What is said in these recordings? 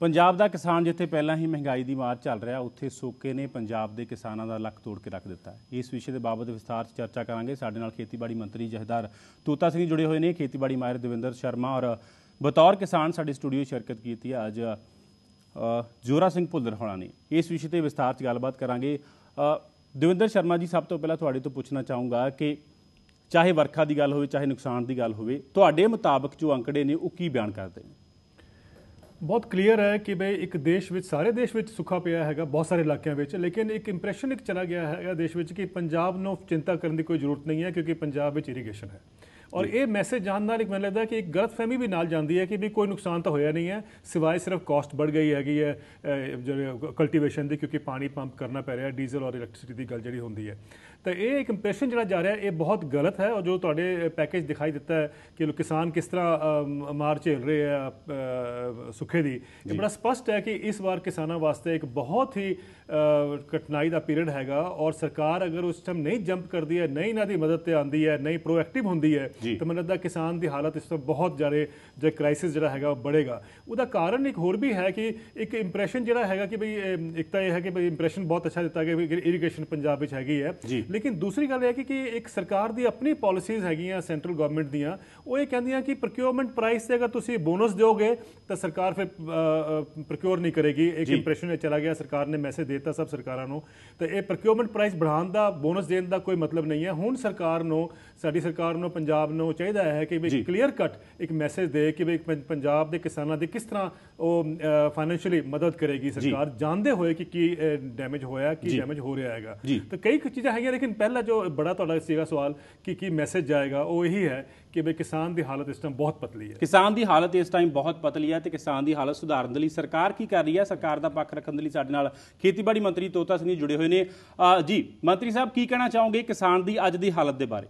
ਪੰਜਾਬ ਦਾ ਕਿਸਾਨ ਜਿੱਥੇ ਪਹਿਲਾਂ ਹੀ ਮਹਿੰਗਾਈ ਦੀ ਮਾਰ ਚੱਲ ਰਿਹਾ ਉੱਥੇ ਸੋਕੇ ਨੇ ਪੰਜਾਬ ਦੇ ਕਿਸਾਨਾਂ ਦਾ ਲੱਕ ਤੋੜ ਕੇ ਰੱਖ ਦਿੱਤਾ ਹੈ ਇਸ ਵਿਸ਼ੇ ਦੇ ਬਾਬਤ ਵਿਸਥਾਰ ਚ ਚਰਚਾ ਕਰਾਂਗੇ ਸਾਡੇ ਨਾਲ ਖੇਤੀਬਾੜੀ ਮੰਤਰੀ ਜਹਦਾਰ ਤੂਤਾ ਸਿੰਘ ਜੁੜੇ ਹੋਏ ਨੇ ਖੇਤੀਬਾੜੀ ਮਾਹਿਰ ਦਵਿੰਦਰ ਸ਼ਰਮਾ ਔਰ ਬਤੌਰ ਕਿਸਾਨ ਸਾਡੇ ਸਟੂਡੀਓ ਸ਼ਿਰਕਤ ਕੀਤੀ ਹੈ ਅੱਜ ਜੋਰਾ ਸਿੰਘ ਭੁੱਲਰ ਹੋਣਾ ਨੇ ਇਸ ਵਿਸ਼ੇ ਤੇ ਵਿਸਥਾਰ ਚ ਗੱਲਬਾਤ ਕਰਾਂਗੇ ਦਵਿੰਦਰ ਸ਼ਰਮਾ ਜੀ ਸਭ ਤੋਂ ਪਹਿਲਾਂ ਤੁਹਾਡੇ ਤੋਂ ਪੁੱਛਣਾ ਚਾਹੂੰਗਾ ਕਿ ਚਾਹੇ ਵਰਖਾ ਦੀ ਗੱਲ ਹੋਵੇ ਚਾਹੇ ਨੁਕਸਾਨ ਦੀ ਗੱਲ ਹੋਵੇ ਤੁਹਾਡੇ ਮੁਤਾਬਕ ਜੋ ਅੰਕੜੇ ਨੇ ਉਹ ਕੀ ਬਿਆਨ ਕਰਦੇ ਨੇ ਬਹੁਤ ਕਲੀਅਰ ਹੈ ਕਿ ਬਈ ਇੱਕ ਦੇਸ਼ ਵਿੱਚ ਸਾਰੇ ਦੇਸ਼ ਵਿੱਚ ਸੁੱਖਾ ਪਿਆ ਹੈਗਾ ਬਹੁਤ ਸਾਰੇ ਇਲਾਕਿਆਂ ਵਿੱਚ ਲੇਕਿਨ ਇੱਕ ਇੰਪ੍ਰੈਸ਼ਨ ਇੱਕ ਚਲਾ ਗਿਆ ਹੈਗਾ ਦੇਸ਼ ਵਿੱਚ ਕਿ ਪੰਜਾਬ ਨੂੰ ਚਿੰਤਾ ਕਰਨ ਦੀ ਕੋਈ ਜ਼ਰੂਰਤ ਨਹੀਂ ਹੈ ਕਿਉਂਕਿ ਪੰਜਾਬ ਵਿੱਚ ਇਰੀਗੇਸ਼ਨ ਹੈ ਔਰ ਇਹ ਮੈਸੇਜ ਜਾਣ ਨਾਲ ਇੱਕ ਮੈਨੂੰ ਲੱਗਦਾ ਕਿ ਇੱਕ ਗਲਤਫਹਿਮੀ ਵੀ ਨਾਲ ਜਾਂਦੀ ਹੈ ਕਿ ਵੀ ਕੋਈ ਨੁਕਸਾਨ ਤਾਂ ਹੋਇਆ ਨਹੀਂ ਹੈ ਸਿਵਾਏ ਸਿਰਫ ਕਾਸਟ ਵੱਧ ਗਈ ਹੈਗੀ ਹੈ ਕਲਟੀਵੇਸ਼ਨ ਦੀ ਕਿਉਂਕਿ ਪਾਣੀ ਪੰਪ ਕਰਨਾ ਪੈ ਰਿਹਾ ਡੀਜ਼ਲ ਔਰ ਇਲੈਕਟ੍ਰਿਸਿਟੀ ਦੀ ਗੱਲ ਜਿਹੜੀ ਹੁੰਦੀ ਹੈ ਤਾਂ ਇਹ ਇੰਪ੍ਰੈਸ਼ਨ ਜਿਹੜਾ ਜਾ ਰਿਹਾ ਇਹ ਬਹੁਤ ਗਲਤ ਹੈ ਔਰ ਜੋ ਤੁਹਾਡੇ ਪੈਕੇਜ ਦਿਖਾਈ ਦਿੱਤਾ ਹੈ ਕਿ ਕਿਸਾਨ ਕਿਸ ਤਰ੍ਹਾਂ ਮਾਰ ਝੇਲ ਰਹੇ ਆ ਸੁੱਖੇ ਦੀ ਇਹ ਬੜਾ ਸਪਸ਼ਟ ਹੈ ਕਿ ਇਸ ਵਾਰ ਕਿਸਾਨਾਂ ਵਾਸਤੇ ਇੱਕ ਬਹੁਤ ਹੀ ਕਠਿਨਾਈ ਦਾ ਪੀਰੀਅਡ ਹੈਗਾ ਔਰ ਸਰਕਾਰ ਅਗਰ ਉਸ ਟਾਈਮ ਨਹੀਂ ਜੰਪ ਕਰਦੀ ਹੈ ਨਹੀਂ ਇਹਨਾਂ ਦੀ ਮਦਦ ਤੇ ਆਂਦੀ ਹੈ ਨਹੀਂ ਪ੍ਰੋਐਕਟਿਵ ਹੁੰਦੀ ਹੈ ਤਾਂ ਮਨ ਲੱਗਦਾ ਕਿਸਾਨ ਦੀ ਹਾਲਤ ਇਸ ਤੋਂ ਬਹੁਤ ਜਾਰੇ ਜੇ ਕ੍ਰਾਈਸਿਸ ਜਿਹੜਾ ਹੈਗਾ ਉਹ ਬੜੇਗਾ ਉਹਦਾ ਕਾਰਨ ਇੱਕ ਹੋਰ ਵੀ ਹੈ ਕਿ ਇੱਕ ਇੰਪ੍ਰੈਸ਼ਨ ਜਿਹੜਾ ਹੈਗਾ ਕਿ ਭਈ ਇੱਕ ਤਾਂ ਇਹ ਹੈ ਕਿ ਭਈ ਇੰਪ੍ਰੈਸ਼ਨ ਬਹੁਤ ਅੱਛਾ ਦਿੱਤਾ ਗਿਆ ਕਿ ਇਰੀਗੇਸ਼ਨ ਪੰਜਾਬ ਵਿੱਚ ਹੈਗੀ ਹੈ ਲੇਕਿਨ ਦੂਸਰੀ ਗੱਲ ਇਹ ਹੈ ਕਿ ਕਿ ਇੱਕ ਸਰਕਾਰ ਦੀ ਆਪਣੀ ਪਾਲਿਸੀਜ਼ ਹੈਗੀਆਂ ਸੈਂਟਰਲ ਗਵਰਨਮੈਂਟ ਦੀਆਂ ਉਹ ਇਹ ਕਹਿੰਦੀਆਂ ਕਿ ਪ੍ਰੋਕਿਊਰਮੈਂਟ ਪ੍ਰਾਈਸ ਤੇ ਅਗਰ ਤੁਸੀਂ ਬੋਨਸ ਦਿਓਗੇ ਤਾਂ ਸਰਕਾਰ ਫਿਰ ਪ੍ਰੋਕਿਊਰ ਨਹੀਂ ਕਰੇਗੀ ਇੱਕ ਇੰਪ੍ਰੈਸ਼ਨ ਇਹ ਚਲਾ ਗਿਆ ਸਰਕਾਰ ਨੇ ਮੈਸੇਜ ਦਿੱਤਾ ਸਭ ਸਰਕਾਰਾਂ ਨੂੰ ਤਾਂ ਇਹ ਪ੍ਰੋਕਿਊਰਮੈਂਟ ਪ੍ਰਾਈਸ ਵਧਾਉਣ ਦਾ ਬੋਨਸ ਦੇਣ ਦਾ ਕੋਈ ਮਤਲਬ ਨਹੀਂ ਹੈ ਹੁਣ ਸਰਕਾਰ ਨੂੰ ਸਾਡੀ ਸਰਕਾਰ ਨੂੰ ਪੰਜਾਬ ਨੂੰ ਚਾਹੀਦਾ ਹੈ ਕਿ ਵੀ ਕਲੀਅਰ ਕੱਟ ਇੱਕ ਮੈਸੇਜ ਦੇ ਕਿ ਵੀ ਪੰਜਾਬ ਦੇ ਕਿਸਾਨਾਂ ਦੀ ਕਿਸ ਤਰ੍ਹਾਂ ਉਹ ਫਾਈਨੈਂਸ਼ੀਅਲੀ ਮਦਦ ਕਰੇਗੀ ਸਰਕਾਰ ਜਾਣਦੇ ਹੋਏ ਕਿ ਕੀ ਡੈਮੇਜ ਹੋਇਆ ਕੀ ਡੈਮੇਜ ਹੋ ਰਿਹਾ ਹੈਗਾ ਤਾਂ ਕਈ ਚੀਜ਼ਾਂ ਹੈਗੀਆਂ ਲੇਕਿਨ ਲੇਕਿਨ ਪਹਿਲਾ ਜੋ ਬੜਾ ਤੁਹਾਡਾ ਸੀਗਾ ਸਵਾਲ ਕਿ ਕੀ ਮੈਸੇਜ ਜਾਏਗਾ ਉਹ ਇਹੀ ਹੈ ਕਿ ਬਈ ਕਿਸਾਨ ਦੀ ਹਾਲਤ ਇਸ ਟਾਈਮ ਬਹੁਤ ਪਤਲੀ ਹੈ ਕਿਸਾਨ ਦੀ ਹਾਲਤ ਇਸ ਟਾਈਮ ਬਹੁਤ ਪਤਲੀ ਹੈ ਤੇ ਕਿਸਾਨ ਦੀ ਹਾਲਤ ਸੁਧਾਰਨ ਦੇ ਲਈ ਸਰਕਾਰ ਕੀ ਕਰ ਰਹੀ ਹੈ ਸਰਕਾਰ ਦਾ ਪੱਖ ਰੱਖਣ ਦੇ ਲਈ ਸਾਡੇ ਨਾਲ ਖੇਤੀਬਾੜੀ ਮੰਤਰੀ ਤੋਤਾ ਸਿੰਘ ਜੁੜੇ ਹੋਏ ਨੇ ਜੀ ਮੰਤਰੀ ਸਾਹਿਬ ਕੀ ਕਹਿਣਾ ਚਾਹੋਗੇ ਕਿਸਾਨ ਦੀ ਅੱਜ ਦੀ ਹਾਲਤ ਦੇ ਬਾਰੇ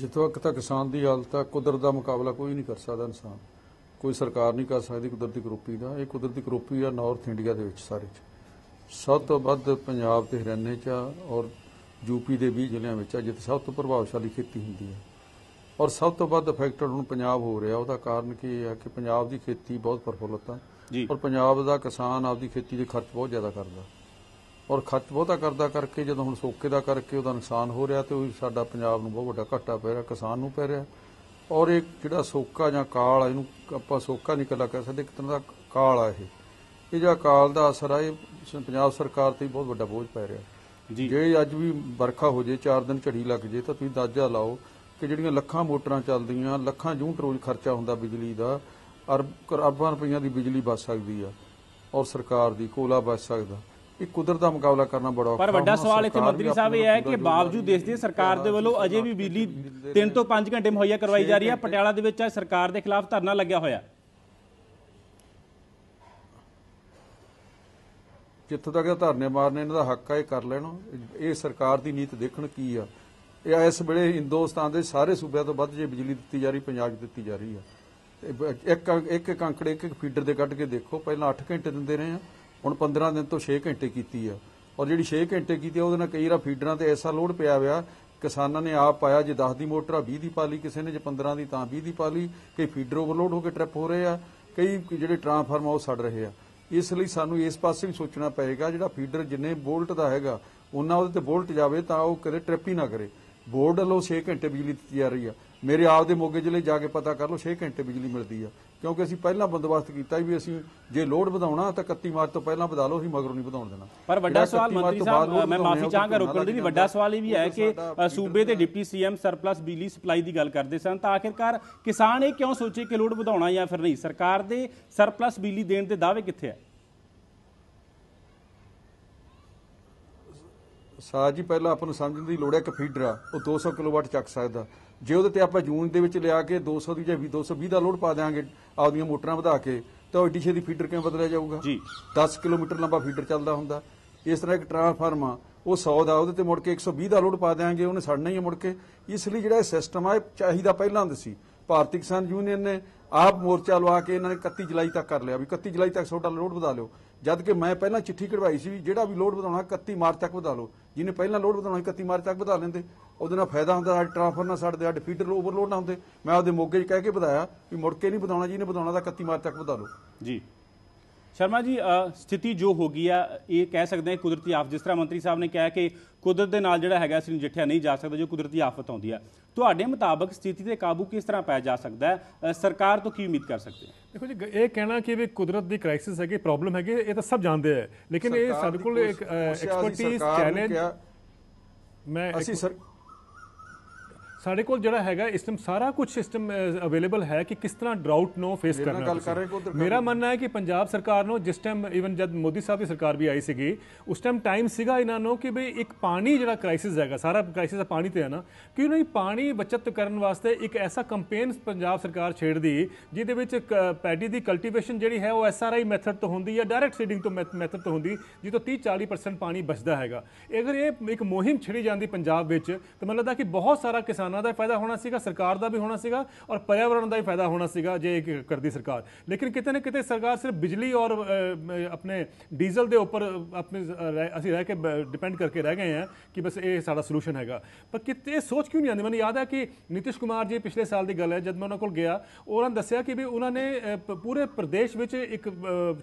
ਜਿੱਥੋਂ ਤੱਕ ਕਿਸਾਨ ਦੀ ਹਾਲਤ ਹੈ ਕੁਦਰਤ ਦਾ ਮੁਕਾਬਲਾ ਕੋਈ ਨਹੀਂ ਕਰ ਸਕਦਾ ਇਨਸਾਨ ਕੋਈ ਸਰਕਾਰ ਨਹੀਂ ਕਰ ਸਕਦੀ ਕੁਦਰਤੀ ਕਰੋਪੀ ਦਾ ਇਹ ਕੁਦਰਤੀ ਕਰੋਪੀ ਆ ਨਾਰਥ ਇੰਡੀਆ ਦੇ ਵਿੱਚ ਸਾਰੇ ਚ ਸਭ ਤੋਂ ਵੱਧ ਪੰਜਾਬ ਤੇ ਹਰਿਆਣੇ ਚ ਆ ਔਰ ਯੂਪੀ ਦੇ 20 ਜ਼ਿਲ੍ਹਿਆਂ ਵਿੱਚ ਆ ਜਿੱਥੇ ਸਭ ਤੋਂ ਪ੍ਰਭਾਵਸ਼ਾਲੀ ਖੇਤੀ ਹੁੰਦੀ ਹੈ ਔਰ ਸਭ ਤੋਂ ਵੱਧ ਅਫੈਕਟਡ ਹੁਣ ਪੰਜਾਬ ਹੋ ਰਿਹਾ ਉਹਦਾ ਕਾਰਨ ਕੀ ਹੈ ਕਿ ਪੰਜਾਬ ਦੀ ਖੇਤੀ ਬਹੁਤ ਪਰਫੁੱਲਤ ਆ ਔਰ ਪੰਜਾਬ ਦਾ ਕਿਸਾਨ ਆਪਦੀ ਖੇਤੀ ਦੇ ਖਰਚ ਬਹੁਤ ਜ਼ਿਆਦਾ ਕਰਦਾ ਔਰ ਖਰਚ ਬਹੁਤਾ ਕਰਦਾ ਕਰਕੇ ਜਦੋਂ ਹੁਣ ਸੋਕੇ ਦਾ ਕਰਕੇ ਉਹਦਾ ਨੁਕਸਾਨ ਹੋ ਰਿਹਾ ਤੇ ਉਹ ਸਾਡਾ ਪੰਜਾਬ ਨੂੰ ਬਹੁਤ ਵੱਡਾ ਘਾਟਾ ਪੈ ਰਿਹਾ ਕਿਸਾਨ ਨੂੰ ਪੈ ਰਿਹਾ ਔਰ ਇਹ ਜਿਹੜਾ ਸੋਕਾ ਜਾਂ ਕਾਲ ਆ ਇਹਨੂੰ ਆਪਾਂ ਸੋਕਾ ਨਹੀਂ ਕਲਾ ਕਹਿ ਸਕਦੇ ਇੱਕ ਤਰ੍ਹਾਂ ਦਾ ਕਾਲ ਆ ਇਹ ਇਹ ਜਿਹੜਾ ਕਾਲ ਦਾ ਅਸਰ ਆ ਇਹ ਪੰਜਾਬ ਸਰਕਾਰ ਤੇ ਬਹੁਤ ਵੱਡਾ ਬੋਝ ਪੈ ਰਿਹਾ ਜੀ ਜੇ ਅੱਜ ਵੀ ਵਰਖਾ ਹੋ ਜੇ 4 ਦਿਨ ਝੜੀ ਲੱਗ ਜੇ ਤਾਂ ਤੁਸੀਂ ਦਾਜਾ ਲਾਓ ਕਿ ਜਿਹੜੀਆਂ ਲੱਖਾਂ ਮੋਟਰਾਂ ਚੱਲਦੀਆਂ ਲੱਖਾਂ ਯੂਨਿਟ ਰੋਜ਼ ਖਰਚਾ ਹੁੰਦਾ ਬਿਜਲੀ ਦਾ ਅਰਬ ਕਰੋੜਾਂ ਰੁਪਈਆ ਦੀ ਬਿਜਲੀ ਬਚ ਸਕਦੀ ਆ ਔਰ ਸਰਕਾਰ ਦੀ ਕੋਲਾ ਬਚ ਸਕਦਾ ਇਹ ਕੁਦਰਤ ਦਾ ਮੁਕਾਬਲਾ ਕਰਨਾ ਬੜਾ ਔਖਾ ਪਰ ਵੱਡਾ ਸਵਾਲ ਇੱਥੇ ਮੰਤਰੀ ਸਾਹਿਬ ਇਹ ਹੈ ਕਿ ਬਾਵਜੂਦ ਦੇਸ਼ ਦੀ ਸਰਕਾਰ ਦੇ ਵੱਲੋਂ ਅਜੇ ਵੀ ਬਿਜਲੀ 3 ਤੋਂ 5 ਘੰਟੇ ਮੁਹੱਈਆ ਕਰਵਾਈ ਜਾ ਰਹੀ ਹੈ ਪਟਿਆਲਾ ਦੇ ਵਿੱਚ ਸਰਕਾਰ ਦੇ ਖਿਲਾਫ ਧਰਨਾ ਲੱਗਿਆ ਹੋਇਆ ਜਿੱਥੇ ਤੱਕ ਧਰਨੇ ਮਾਰਨੇ ਇਹਨਾਂ ਦਾ ਹੱਕ ਆ ਇਹ ਕਰ ਲੈਣ ਇਹ ਸਰਕਾਰ ਦੀ ਨੀਤ ਦੇਖਣ ਕੀ ਆ ਇਹ ਇਸ ਵੇਲੇ ਹਿੰਦੁਸਤਾਨ ਦੇ ਸਾਰੇ ਸੂਬਿਆਂ ਤੋਂ ਵੱਧ ਜੇ ਬਿਜਲੀ ਦਿੱਤੀ ਜਾ ਰਹੀ ਪੰਜਾਬ ਦਿੱਤੀ ਜਾ ਰਹੀ ਆ ਇੱਕ ਇੱਕ ਅੰਕੜੇ ਇੱਕ ਇੱਕ ਫੀਡਰ ਦੇ ਕੱਢ ਕੇ ਦੇਖੋ ਪਹਿਲਾਂ 8 ਘੰਟੇ ਦਿੰਦੇ ਰਹੇ ਆ ਹੁਣ 15 ਦਿਨ ਤੋਂ 6 ਘੰਟੇ ਕੀਤੀ ਆ ਔਰ ਜਿਹੜੀ 6 ਘੰਟੇ ਕੀਤੀ ਆ ਉਹਦੇ ਨਾਲ ਕਈ ਰਾ ਫੀਡਰਾਂ ਤੇ ਐਸਾ ਲੋਡ ਪਿਆ ਹੋਇਆ ਕਿਸਾਨਾਂ ਨੇ ਆਪ ਪਾਇਆ ਜੇ 10 ਦੀ ਮੋਟਰ ਆ 20 ਦੀ ਪਾ ਲਈ ਕਿਸੇ ਨੇ ਜੇ 15 ਦੀ ਤਾਂ 20 ਦੀ ਪਾ ਲਈ ਕਈ ਫੀਡਰ ਓਵਰਲੋਡ ਹੋ ਕੇ ਟ੍ਰਿਪ ਹੋ ਰਹੇ ਆ ਕਈ ਜਿਹੜੇ ਟ੍ਰਾਂਸਫਾਰਮ ਉਹ ਸੜ ਰਹੇ ਆ ਇਸ ਲਈ ਸਾਨੂੰ ਇਸ ਪਾਸੇ ਵੀ ਸੋਚਣਾ ਪਏਗਾ ਜਿਹੜਾ ਫੀਡਰ ਜਿੰਨੇ ਬੋਲਟ ਦਾ ਹੈਗਾ ਉਹਨਾਂ ਉਹਦੇ ਤੇ ਬੋਲਟ ਜਾਵੇ ਤਾਂ ਉਹ ਕਦੇ ਟ੍ਰਿਪ ਹੀ ਨਾ ਕਰੇ ਬੋਰਡ ਵੱਲੋਂ 6 ਘੰਟੇ ਬਿਜਲੀ ਦਿੱਤੀ ਜਾ ਰਹੀ ਆ ਮੇਰੇ ਆਪ ਦੇ ਮੋਗੇ ਜ਼ਿਲ੍ਹੇ ਜਾ ਕੇ ਪਤਾ ਕਰ ਲਓ 6 ਘੰਟੇ ਬਿਜਲੀ ਮਿਲਦੀ ਆ ਕਿਉਂਕਿ ਅਸੀਂ ਪਹਿਲਾਂ ਬੰਦੋਬਸਤ ਕੀਤਾ ਵੀ ਅਸੀਂ ਜੇ ਲੋਡ ਵਧਾਉਣਾ ਤਾਂ 31 ਮਾਰਚ ਤੋਂ ਪਹਿਲਾਂ ਵਧਾ ਲਓ ਅਸੀਂ ਮਗਰੋਂ ਨਹੀਂ ਵਧਾਉਣ ਦੇਣਾ ਪਰ ਵੱਡਾ ਸਵਾਲ ਮੰਤਰੀ ਸਾਹਿਬ ਮੈਂ ਮਾਫੀ ਚਾਹਾਂਗਾ ਰੋਕਣ ਦੀ ਵੀ ਵੱਡਾ ਸਵਾਲ ਇਹ ਵੀ ਹੈ ਕਿ ਸੂਬੇ ਦੇ ਡਿਪਟੀ ਸੀਐਮ ਸਰਪਲਸ ਬਿਜਲੀ ਸਪਲਾਈ ਦੀ ਗੱਲ ਕਰਦੇ ਸਨ ਤਾਂ ਆਖਿਰਕਾਰ ਕਿਸਾਨ ਇਹ ਕਿਉਂ ਸੋਚੇ ਕਿ ਲੋਡ ਵਧਾਉਣਾ ਜਾਂ ਫਿਰ ਨਹੀਂ ਸਰਕਾਰ ਦੇ ਸਰਪਲਸ ਬਿਜਲੀ ਦੇਣ ਦੇ ਦਾਅਵੇ ਕਿੱਥੇ ਆ ਸਾਜ ਜੀ ਪਹਿਲਾਂ ਆਪਾਂ ਨੂੰ ਸਮਝਣ ਦੀ ਲੋੜ ਹੈ ਕਿ ਫੀਡਰ ਆ ਉਹ 200 ਕਿਲੋਵਾਟ ਚੱਕ ਸਕਦਾ ਜੇ ਉਹਦੇ ਤੇ ਆਪਾਂ ਜੂਨ ਦੇ ਵਿੱਚ ਲਿਆ ਕੇ 200 ਦੀ ਜਾਂ 220 ਦਾ ਲੋਡ ਪਾ ਦੇਾਂਗੇ ਆਪਦੀਆਂ ਮੋਟਰਾਂ ਵਧਾ ਕੇ ਤਾਂ ਉਹ ਡੀਸ਼ੇ ਦੀ ਫੀਡਰ ਕਿਵੇਂ ਬਦਲਿਆ ਜਾਊਗਾ ਜੀ 10 ਕਿਲੋਮੀਟਰ ਲੰਬਾ ਫੀਡਰ ਚੱਲਦਾ ਹੁੰਦਾ ਇਸ ਤਰ੍ਹਾਂ ਇੱਕ ਟ੍ਰਾਂਸਫਾਰਮ ਆ ਉਹ 100 ਦਾ ਉਹਦੇ ਤੇ ਮੁੜ ਕੇ 120 ਦਾ ਲੋਡ ਪਾ ਦੇਾਂਗੇ ਉਹਨੇ ਸੜਨਾ ਹੀ ਮੁੜ ਕੇ ਇਸ ਲਈ ਜਿਹੜਾ ਇਹ ਸਿਸਟਮ ਆ ਚਾਹੀਦਾ ਪਹਿਲਾਂ ਹੁੰਦਾ ਸੀ ਭਾਰਤੀ ਕਿਸਾਨ ਯੂਨੀਅਨ ਨੇ ਆਪ ਮੋਰਚਾ ਲਵਾ ਕੇ ਇਹਨਾਂ ਨੇ 31 ਜੁਲਾਈ ਤੱਕ ਕਰ ਲਿਆ ਵੀ 31 ਜੁਲਾਈ ਤੱਕ ਤੁਹਾਡਾ ਲੋਡ ਵਧਾ ਲਿਓ ਜਦ ਕਿ ਮੈਂ ਪਹਿਲਾਂ ਚਿੱਠੀ ਕਢਵਾਈ ਸੀ ਜਿਹੜਾ ਵੀ ਲੋਡ ਵਧਾਉਣਾ 31 ਮਾਰਚ ਤੱਕ ਵਧਾ ਲਓ ਜਿਹਨੇ ਪਹਿਲਾਂ ਲੋਡ ਵਧਾਉਣਾ 31 ਮਾਰਚ ਤੱਕ ਵਧਾ ਲੈਂਦੇ ਉਹਦੇ ਨਾਲ ਫਾਇਦਾ ਹੁੰਦਾ ਟ੍ਰਾਂਸਫਰ ਨਾਲ ਸਾਡੇ ਦਾ ਡਿਫੀਟਰ ਓਵਰਲੋਡ ਨਾ ਹੁੰਦੇ ਮੈਂ ਉਹਦੇ ਮੋਗੇ 'ਚ ਕਹਿ ਕੇ ਬਤਾਇਆ ਵੀ ਮੁੜ ਕੇ ਨਹੀਂ ਵਧਾਉਣਾ ਜੀ ਵਧਾਉਣਾ ਤਾਂ 31 ਮਾਰਚ ਤੱਕ ਵਧਾ ਲਓ ਜੀ ਸ਼ਰਮਾ ਜੀ ਸਥਿਤੀ ਜੋ ਹੋ ਗਈ ਆ ਇਹ ਕਹਿ ਸਕਦੇ ਆ ਕੁਦਰਤੀ ਆਫਤ ਜਿਸ ਤਰ੍ਹਾਂ ਮੰਤਰੀ ਸਾਹਿਬ ਨੇ ਕਿਹਾ ਕਿ ਕੁਦਰਤ ਦੇ ਨਾਲ ਜਿਹੜਾ ਹੈਗਾ ਅਸੀਂ ਨਜਿੱਠਿਆ ਨਹੀਂ ਜਾ ਸਕਦਾ ਜੋ ਕੁਦਰਤੀ ਆਫਤ ਆਉਂਦੀ ਆ ਤੁਹਾਡੇ ਮੁਤਾਬਕ ਸਥਿਤੀ ਤੇ ਕਾਬੂ ਕਿਸ ਤਰ੍ਹਾਂ ਪਾਇਆ ਜਾ ਸਕਦਾ ਹੈ ਸਰਕਾਰ ਤੋਂ ਕੀ ਉਮੀਦ ਕਰ ਸਕਦੇ ਦੇਖੋ ਜੀ ਇਹ ਕਹਿਣਾ ਕਿ ਵੀ ਕੁਦਰਤ ਦੀ ਕ੍ਰਾਈਸਿਸ ਹੈ ਕਿ ਪ੍ਰੋਬਲਮ ਕਿ ਇਹ ਤਾਂ ਸਭ ਜਾਣਦੇ ਆ ਲੇਕਿਨ ਇਹ ਸਾਡੇ ਕੋਲ ਇੱਕ ਐਕਸਪਰਟਿਸ ਚੈਲੰਜ ਮੈਂ ਅਸੀਂ ਸਰ ਸਾਡੇ ਕੋਲ ਜਿਹੜਾ ਹੈਗਾ ਇਸ ਟਾਈਮ ਸਾਰਾ ਕੁਝ ਸਿਸਟਮ ਅਵੇਲੇਬਲ ਹੈ ਕਿ ਕਿਸ ਤਰ੍ਹਾਂ ਡਰਾਊਟ ਨੂੰ ਫੇਸ ਕਰਨਾ ਮੇਰਾ ਮੰਨਣਾ ਹੈ ਕਿ ਪੰਜਾਬ ਸਰਕਾਰ ਨੂੰ ਜਿਸ ਟਾਈਮ ਇਵਨ ਜਦ ਮੋਦੀ ਸਾਹਿਬ ਦੀ ਸਰਕਾਰ ਵੀ ਆਈ ਸੀਗੀ ਉਸ ਟਾਈਮ ਟਾਈਮ ਸੀਗਾ ਇਹਨਾਂ ਨੂੰ ਕਿ ਬਈ ਇੱਕ ਪਾਣੀ ਜਿਹੜਾ ਕ੍ਰਾਈਸਿਸ ਹੈਗਾ ਸਾਰਾ ਕ੍ਰਾਈਸਿਸ ਪਾਣੀ ਤੇ ਹੈ ਨਾ ਕਿ ਨਹੀਂ ਪਾਣੀ ਬਚਤ ਕਰਨ ਵਾਸਤੇ ਇੱਕ ਐਸਾ ਕੰਪੇਨ ਪੰਜਾਬ ਸਰਕਾਰ ਛੇੜਦੀ ਜਿਹਦੇ ਵਿੱਚ ਪੈਡੀ ਦੀ ਕਲਟੀਵੇਸ਼ਨ ਜਿਹੜੀ ਹੈ ਉਹ ਐਸਆਰਆਈ ਮੈਥਡ ਤੋਂ ਹੁੰਦੀ ਹੈ ਡਾਇਰੈਕਟ ਸੀਡਿੰਗ ਤੋਂ ਮੈਥਡ ਤੋਂ ਹੁੰਦੀ ਜੀ ਤੋਂ 30 40% ਪਾਣੀ ਬਚਦਾ ਹੈਗਾ ਅਗਰ ਇਹ ਇੱਕ ਮੁਹਿੰਮ ਛੜੀ ਜਾਂਦੀ ਪੰਜਾਬ ਵਿੱਚ ਤਾਂ ਮੈਨੂੰ ਲੱਗਦਾ ਕਿ ਬਹੁਤ ਸਾਰਾ ਕਿਸਾਨ ਕਿਸਾਨਾਂ ਦਾ ਫਾਇਦਾ ਹੋਣਾ ਸੀਗਾ ਸਰਕਾਰ ਦਾ ਵੀ ਹੋਣਾ ਸੀਗਾ ਔਰ ਪਰਿਆਵਰਣ ਦਾ ਵੀ ਫਾਇਦਾ ਹੋਣਾ ਸੀਗਾ ਜੇ ਇੱਕ ਕਰਦੀ ਸਰਕਾਰ ਲੇਕਿਨ ਕਿਤੇ ਨਾ ਕਿਤੇ ਸਰਕਾਰ ਸਿਰਫ ਬਿਜਲੀ ਔਰ ਆਪਣੇ ਡੀਜ਼ਲ ਦੇ ਉੱਪਰ ਆਪਣੇ ਅਸੀਂ ਰਹਿ ਕੇ ਡਿਪੈਂਡ ਕਰਕੇ ਰਹਿ ਗਏ ਆ ਕਿ ਬਸ ਇਹ ਸਾਡਾ ਸੋਲੂਸ਼ਨ ਹੈਗਾ ਪਰ ਕਿਤੇ ਸੋਚ ਕਿਉਂ ਨਹੀਂ ਆਉਂਦੀ ਮੈਨੂੰ ਯਾਦ ਹੈ ਕਿ ਨਿਤਿਸ਼ ਕੁਮਾਰ ਜੀ ਪਿਛਲੇ ਸਾਲ ਦੀ ਗੱਲ ਹੈ ਜਦ ਮੈਂ ਉਹਨਾਂ ਕੋਲ ਗਿਆ ਉਹਨਾਂ ਦੱਸਿਆ ਕਿ ਵੀ ਉਹਨਾਂ ਨੇ ਪੂਰੇ ਪ੍ਰਦੇਸ਼ ਵਿੱਚ ਇੱਕ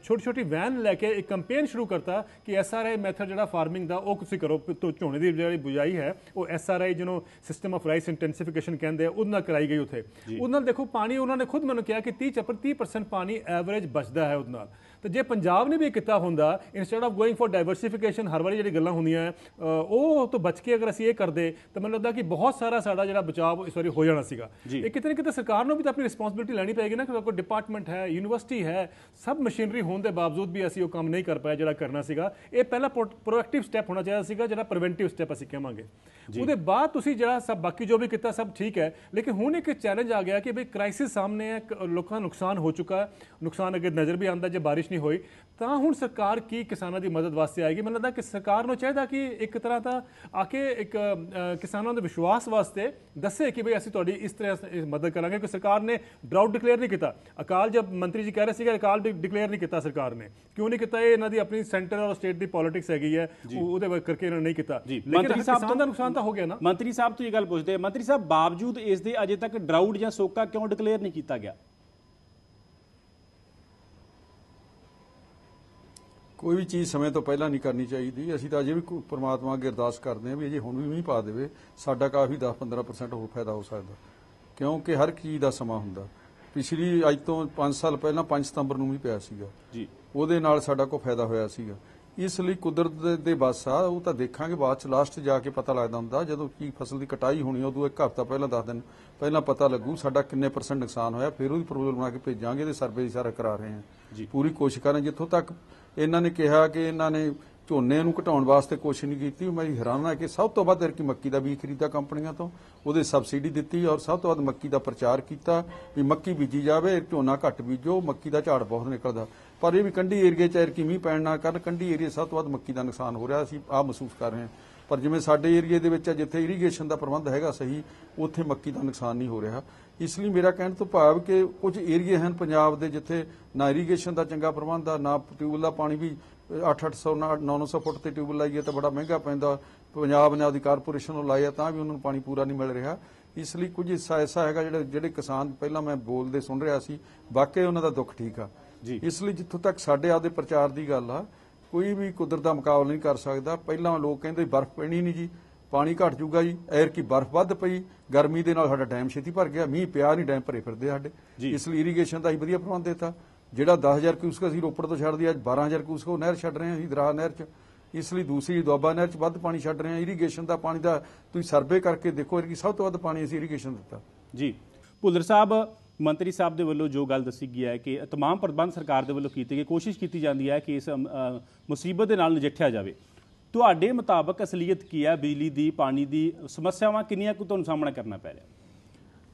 ਛੋਟੀ ਛੋਟੀ ਵੈਨ ਲੈ ਕੇ ਇੱਕ ਕੈਂਪੇਨ ਸ਼ੁਰੂ ਕਰਤਾ ਕਿ ਐਸਆਰਆਈ ਮੈਥਡ ਜਿਹੜਾ ਫਾਰਮਿੰਗ ਦਾ ਉਹ ਤੁਸੀਂ ਕਰੋ ਝੋਨੇ ਦੀ ਜਿਹੜੀ ਬੁਝਾਈ ਹੈ ਉਹ ਐਸਆਰਆਈ ਜਿਹਨੂੰ ਸਿਸਟਮ ਆਫ ਰਾਈਸ ਇੰਟੈਂਸੀਫਿਕੇਸ਼ਨ ਕਹਿੰਦੇ ਆ ਉਹਦੇ ਨਾਲ ਕਰਾਈ ਗਈ ਉਥੇ ਉਹਨਾਂ ਦੇਖੋ ਪਾਣੀ ਉਹਨਾਂ ਨੇ ਖੁਦ ਮੈਨੂੰ ਕਿਹਾ ਕਿ 30 30% ਪਾਣੀ ਐਵਰੇਜ ਬਚਦਾ ਹੈ ਉਹਦੇ ਨਾਲ ਤੇ ਜੇ ਪੰਜਾਬ ਨੇ ਵੀ ਕੀਤਾ ਹੁੰਦਾ instead of going for diversification ਹਰ ਵਾਰੀ ਜਿਹੜੀ ਗੱਲਾਂ ਹੁੰਦੀਆਂ ਉਹ ਤੋਂ ਬਚ ਕੇ ਅਗਰ ਅਸੀਂ ਇਹ ਕਰਦੇ ਤਾਂ ਮੈਨੂੰ ਲੱਗਦਾ ਕਿ ਬਹੁਤ ਸਾਰਾ ਸਾਡਾ ਜਿਹੜਾ ਬਚਾਅ ਇਸ ਵਾਰੀ ਹੋ ਜਾਣਾ ਸੀਗਾ ਇਹ ਕਿਤੇ ਨਾ ਕਿਤੇ ਸਰਕਾਰ ਨੂੰ ਵੀ ਤਾਂ ਆਪਣੀ ਰਿਸਪੌਂਸਿਬਿਲਟੀ ਲੈਣੀ ਪਏਗੀ ਨਾ ਕਿ ਕੋਈ ਡਿਪਾਰਟਮੈਂਟ ਹੈ ਯੂਨੀਵਰਸਿਟੀ ਹੈ ਸਭ ਮਸ਼ੀਨਰੀ ਹੋਣ ਦੇ ਬਾਵਜੂਦ ਵੀ ਅਸੀਂ ਉਹ ਕੰਮ ਨਹੀਂ ਕਰ ਪਾਇਆ ਜਿਹੜਾ ਕਰਨਾ ਸੀਗਾ ਇਹ ਪਹਿਲਾ ਪ੍ਰੋਐਕਟਿਵ ਸਟੈਪ ਹੋਣਾ ਚਾਹੀਦਾ ਸੀਗਾ ਜਿਹੜਾ ਪ੍ਰੀਵੈਂਟਿਵ ਸਟੈਪ ਅਸੀਂ ਕਹਾਂਗੇ ਉਹਦੇ ਬਾਅਦ ਤੁਸੀਂ ਜਿਹੜਾ ਸਭ ਬਾਕੀ ਜੋ ਵੀ ਕੀਤਾ ਸਭ ਠੀਕ ਹੈ ਲੇਕਿਨ ਹੁਣ ਇੱਕ ਚੈਲੰਜ ਆ ਗਿਆ ਕਿ ਬਈ ਕ੍ਰਾਈਸਿਸ ਸਾਹਮਣੇ ਹੈ ਲੋਕਾਂ ਨੁਕਸਾਨ ਹੋ ਚੁੱਕਾ ਹੈ ਨੁਕਸਾਨ ਅਗੇ ਨਜ਼ਰ ਵੀ ਆਂਦਾ ਜੇ ਬਾਰਿਸ਼ ਨਹੀਂ ਹੋਈ ਤਾਂ ਹੁਣ ਸਰਕਾਰ ਕੀ ਕਿਸਾਨਾਂ ਦੀ ਮਦਦ ਵਾਸਤੇ ਆਏਗੀ ਮੈਨੂੰ ਲੱਗਦਾ ਕਿ ਸਰਕਾਰ ਨੂੰ ਚਾਹੀਦਾ ਕਿ ਇੱਕ ਤਰ੍ਹਾਂ ਦਾ ਆਕੇ ਇੱਕ ਕਿਸਾਨਾਂ ਦੇ ਵਿਸ਼ਵਾਸ ਵਾਸਤੇ ਦੱਸੇ ਕਿ ਭਈ ਅਸੀਂ ਤੁਹਾਡੀ ਇਸ ਤਰ੍ਹਾਂ ਮਦਦ ਕਰਾਂਗੇ ਕਿ ਸਰਕਾਰ ਨੇ ਡਰਾਊਟ ਡਿਕਲੇਅਰ ਨਹੀਂ ਕੀਤਾ ਅਕਾਲ ਜਬ ਮੰਤਰੀ ਜੀ ਕਹਿ ਰਹੇ ਸੀਗੇ ਅਕਾਲ ਡਿਕਲੇਅਰ ਨਹੀਂ ਕੀਤਾ ਸਰਕਾਰ ਨੇ ਕਿਉਂ ਨਹੀਂ ਕੀਤਾ ਇਹ ਇਹਨਾਂ ਦੀ ਆਪਣੀ ਸੈਂਟਰ ਔਰ ਸਟੇਟ ਦੀ ਪੋਲਿਟਿਕਸ ਹੈਗੀ ਹੈ ਉਹਦੇ ਕਰਕੇ ਇਹਨਾਂ ਨੇ ਨਹੀਂ ਕੀਤਾ ਮੰਤਰੀ ਸਾਹਿਬ ਦਾ ਨੁਕਸਾਨ ਤਾਂ ਹੋ ਗਿਆ ਨਾ ਮੰਤਰੀ ਸਾਹਿਬ ਤੋਂ ਇਹ ਗੱਲ ਪੁੱਛਦੇ ਮੰਤਰੀ ਸਾਹਿਬ ਬਾਵਜੂਦ ਇਸ ਦੇ ਅਜੇ ਤੱਕ ਡਰਾਊਟ ਜਾਂ ਸੋਕਾ ਕਿਉਂ ਡਿਕਲੇਅਰ ਨਹੀਂ ਕੀਤਾ ਗਿਆ ਕੋਈ ਵੀ ਚੀਜ਼ ਸਮੇਂ ਤੋਂ ਪਹਿਲਾਂ ਨਹੀਂ ਕਰਨੀ ਚਾਹੀਦੀ ਅਸੀਂ ਤਾਂ ਅਜੇ ਵੀ ਪ੍ਰਮਾਤਮਾ ਅੱਗੇ ਅਰਦਾਸ ਕਰਦੇ ਹਾਂ ਵੀ ਅਜੇ ਹੁਣ ਵੀ ਨਹੀਂ ਪਾ ਦੇਵੇ ਸਾਡਾ ਕਾਫੀ 10-15% ਹੋਰ ਫਾਇਦਾ ਹੋ ਸਕਦਾ ਕਿਉਂਕਿ ਹਰ ਚੀਜ਼ ਦਾ ਸਮਾਂ ਹੁੰਦਾ ਪਿਛਲੀ ਅੱਜ ਤੋਂ 5 ਸਾਲ ਪਹਿਲਾਂ 5 ਸਤੰਬਰ ਨੂੰ ਵੀ ਪਿਆ ਸੀਗਾ ਜੀ ਉਹਦੇ ਨਾਲ ਸਾਡਾ ਕੋ ਫਾਇਦਾ ਹੋਇਆ ਸੀਗਾ ਇਸ ਲਈ ਕੁਦਰਤ ਦੇ ਬਸ ਆ ਉਹ ਤਾਂ ਦੇਖਾਂਗੇ ਬਾਅਦ ਚ ਲਾਸਟ ਜਾ ਕੇ ਪਤਾ ਲੱਗਦਾ ਹੁੰਦਾ ਜਦੋਂ ਕੀ ਫਸਲ ਦੀ ਕਟਾਈ ਹੋਣੀ ਤੋਂ ਇੱਕ ਹਫ਼ਤਾ ਪਹਿਲਾਂ ਦੱਸ ਦਿਨ ਪਹਿਲਾਂ ਪਤਾ ਲੱਗੂ ਸਾਡਾ ਕਿੰਨੇ ਪਰਸੈਂਟ ਨੁਕਸਾਨ ਹੋਇਆ ਫਿਰ ਉਹਦੀ ਪ੍ਰੋਬਲਮ ਬਣਾ ਕੇ ਭੇਜਾਂਗੇ ਤੇ ਸਰਵੇ ਸਾਰਾ ਕਰਾ ਰਹੇ ਹਾਂ ਪੂਰੀ ਕੋਸ਼ਿਸ਼ ਕਰਾਂਗੇ ਜਿੱਥੋਂ ਤੱਕ ਇਹਨਾਂ ਨੇ ਕਿਹਾ ਕਿ ਇਹਨਾਂ ਨੇ ਝੋਨੇ ਨੂੰ ਘਟਾਉਣ ਵਾਸਤੇ ਕੁਝ ਨਹੀਂ ਕੀਤੀ ਮੈਂ ਹੈਰਾਨ ਆ ਕਿ ਸਭ ਤੋਂ ਵੱਧ ਕਿ ਮੱਕੀ ਦਾ ਬੀਜ ਖਰੀਦਾ ਕੰਪਨੀਆਂ ਤੋਂ ਉਹਦੇ ਸਬਸਿਡੀ ਦਿੱਤੀ ਔਰ ਸਭ ਤੋਂ ਵੱਧ ਮੱਕੀ ਦਾ ਪ੍ਰਚਾਰ ਕੀਤਾ ਕਿ ਮੱਕੀ ਬੀਜੀ ਜਾਵੇ ਝੋਨਾ ਘੱਟ ਬੀਜੋ ਮੱਕੀ ਦਾ ਝਾੜ ਬਹੁਤ ਨਿਕਲਦਾ ਪਰ ਇਹ ਵੀ ਕੰਢੀ ਏਰੀਆ ਚ ਕਿ ਮੀਂਹ ਪੈਣ ਨਾਲ ਕਰਨ ਕੰਢੀ ਏਰੀਆ ਸਭ ਤੋਂ ਵੱਧ ਮੱਕੀ ਦਾ ਨੁਕਸਾਨ ਹੋ ਰਿਹਾ ਸੀ ਆ ਮਹਿਸੂਸ ਕਰ ਰਹੇ ਹਾਂ ਪਰ ਜਿਵੇਂ ਸਾਡੇ ਏਰੀਆ ਦੇ ਵਿੱਚ ਜਿੱਥੇ ਇਰੀਗੇਸ਼ਨ ਦਾ ਪ੍ਰਬੰਧ ਹੈਗਾ ਸਹੀ ਉੱਥੇ ਮੱਕੀ ਦਾ ਨੁਕਸਾਨ ਨਹੀਂ ਹੋ ਰਿਹਾ ਇਸ ਲਈ ਮੇਰਾ ਕਹਿਣ ਤੋਂ ਭਾਵ ਕਿ ਕੁਝ ਏਰੀਆ ਹਨ ਪੰਜਾਬ ਦੇ ਜਿੱਥੇ ਨਾ ਇਰੀਗੇਸ਼ਨ ਦਾ ਚੰਗਾ ਪ੍ਰਬੰਧ ਆ ਨਾ ਟਿਊਬਲ ਦਾ ਪਾਣੀ ਵੀ 8-800 900 ਫੁੱਟ ਤੇ ਟਿਊਬਲ ਲਾਈਏ ਤਾਂ ਬੜਾ ਮਹਿੰਗਾ ਪੈਂਦਾ ਪੰਜਾਬ ਨੇ ਆਦੀ ਕਾਰਪੋਰੇਸ਼ਨ ਨੂੰ ਲਾਇਆ ਤਾਂ ਵੀ ਉਹਨਾਂ ਨੂੰ ਪਾਣੀ ਪੂਰਾ ਨਹੀਂ ਮਿਲ ਰਿਹਾ ਇਸ ਲਈ ਕੁਝ ਹਿੱਸਾ ਐਸਾ ਹੈਗਾ ਜਿਹੜੇ ਜਿਹੜੇ ਕਿਸਾਨ ਪਹਿਲਾਂ ਮੈਂ ਬੋਲਦੇ ਸੁਣ ਰਿਹਾ ਸੀ ਵਾਕਈ ਉਹਨਾਂ ਦਾ ਦੁੱਖ ਠੀਕ ਆ ਇਸ ਲਈ ਜਿੱਥੋਂ ਤੱਕ ਸਾਡੇ ਆਦੇ ਪ੍ਰਚਾਰ ਦੀ ਗੱਲ ਆ ਕੋਈ ਵੀ ਕੁਦਰਤ ਦਾ ਮੁਕਾਬਲਾ ਨਹੀਂ ਕਰ ਸਕਦਾ ਪਹਿਲਾਂ ਲੋਕ ਕਹਿੰਦੇ ਬਰਫ਼ ਪੈਣੀ ਨਹੀਂ ਜੀ ਪਾਣੀ ਘਟ ਜੂਗਾ ਜੀ ਐਰ ਕੀ ਬਰਫ਼ ਵੱਧ ਪਈ ਗਰਮੀ ਦੇ ਨਾਲ ਸਾਡਾ ਡੈਮ ਛੇਤੀ ਭਰ ਗਿਆ ਮੀਂਹ ਪਿਆ ਨਹੀਂ ਡੈਮ ਭਰੇ ਫਿਰਦੇ ਸਾਡੇ ਇਸ ਲਈ ਇਰੀਗੇਸ਼ਨ ਦਾ ਹੀ ਵਧੀਆ ਪ੍ਰਬੰਧ ਦਿੱਤਾ ਜਿਹੜਾ 10000 ਕਿਊਸਕ ਅਸੀਂ ਰੋਪੜ ਤੋਂ ਛੱਡਦੇ ਅੱਜ 12000 ਕਿਊਸਕ ਉਹ ਨਹਿਰ ਛੱਡ ਰਹੇ ਹਾਂ ਅਸੀਂ ਦਰਾ ਨਹਿਰ 'ਚ ਇਸ ਲਈ ਦੂਸਰੀ ਦੁਆਬਾ ਨਹਿਰ 'ਚ ਵੱਧ ਪਾਣੀ ਛੱਡ ਰਹੇ ਹਾਂ ਇਰੀਗੇਸ਼ਨ ਦਾ ਪਾਣੀ ਦਾ ਤੁਸੀਂ ਸਰਵੇ ਕਰਕੇ ਦੇਖੋ ਕਿ ਸਭ ਤੋਂ ਵੱਧ ਪਾਣੀ ਅਸੀਂ ਇਰੀਗੇਸ਼ਨ ਦਿੱਤਾ ਜੀ ਭੁੱਲਰ ਸਾਹਿਬ ਮੰਤਰੀ ਸਾਹਿਬ ਦੇ ਵੱਲੋਂ ਜੋ ਗੱਲ ਦੱਸੀ ਗਈ ਹੈ ਕਿ तमाम ਪ੍ਰਬੰਧ ਸਰਕਾਰ ਦੇ ਵੱਲੋਂ ਕੀਤੀ ਗਈ ਕੋਸ਼ਿਸ਼ ਕੀਤੀ ਜਾਂਦੀ ਹੈ ਕਿ ਇਸ ਮੁਸੀਬਤ ਦੇ ਨਾਲ ਨਜਿੱਠਿਆ ਜਾਵੇ ਤੁਹਾਡੇ ਮੁਤਾਬਕ ਅਸਲੀਅਤ ਕੀ ਹੈ ਬਿਜਲੀ ਦੀ ਪਾਣੀ ਦੀ ਸਮੱਸਿਆਵਾਂ ਕਿੰਨੀਆਂ ਕੁ ਤੁਹਾਨੂੰ ਸਾਹਮਣਾ ਕਰਨਾ ਪੈ ਰਿਹਾ